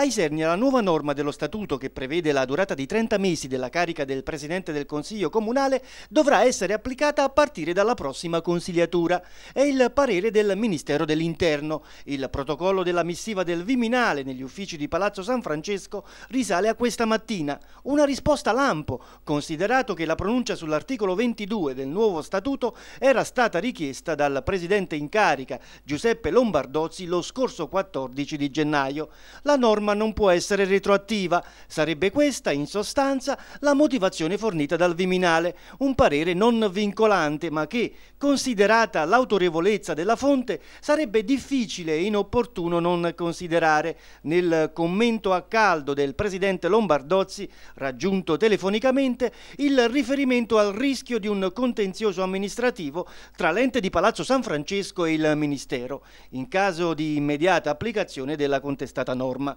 A Isernia la nuova norma dello statuto che prevede la durata di 30 mesi della carica del Presidente del Consiglio Comunale dovrà essere applicata a partire dalla prossima consigliatura. È il parere del Ministero dell'Interno. Il protocollo della missiva del Viminale negli uffici di Palazzo San Francesco risale a questa mattina. Una risposta lampo, considerato che la pronuncia sull'articolo 22 del nuovo statuto era stata richiesta dal Presidente in carica Giuseppe Lombardozzi lo scorso 14 di gennaio. La norma norma non può essere retroattiva. Sarebbe questa, in sostanza, la motivazione fornita dal Viminale, un parere non vincolante, ma che, considerata l'autorevolezza della fonte, sarebbe difficile e inopportuno non considerare. Nel commento a caldo del presidente Lombardozzi, raggiunto telefonicamente, il riferimento al rischio di un contenzioso amministrativo tra l'ente di Palazzo San Francesco e il Ministero, in caso di immediata applicazione della contestata norma.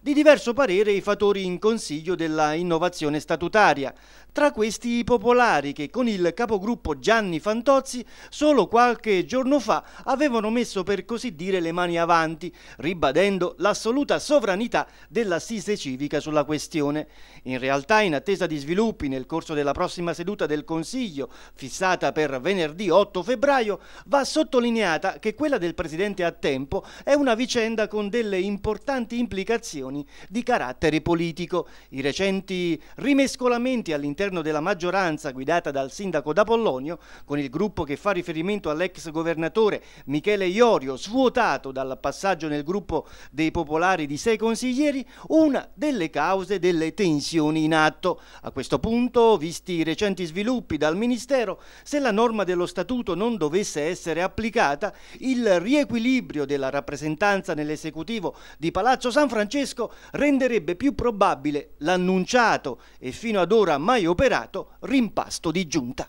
Di diverso parere i fattori in consiglio della innovazione statutaria, tra questi i popolari che con il capogruppo Gianni Fantozzi solo qualche giorno fa avevano messo per così dire le mani avanti, ribadendo l'assoluta sovranità dell'assise civica sulla questione. In realtà in attesa di sviluppi nel corso della prossima seduta del Consiglio, fissata per venerdì 8 febbraio, va sottolineata che quella del Presidente a tempo è una vicenda con delle importanti implicazioni questioni di carattere politico. I recenti rimescolamenti all'interno della maggioranza guidata dal sindaco D'Apollonio, con il gruppo che fa riferimento all'ex governatore Michele Iorio, svuotato dal passaggio nel gruppo dei popolari di sei consiglieri, una delle cause delle tensioni in atto. A questo punto, visti i recenti sviluppi dal Ministero, se la norma dello Statuto non dovesse essere applicata, il riequilibrio della rappresentanza nell'esecutivo di Palazzo San Francesco questo renderebbe più probabile l'annunciato e fino ad ora mai operato rimpasto di giunta.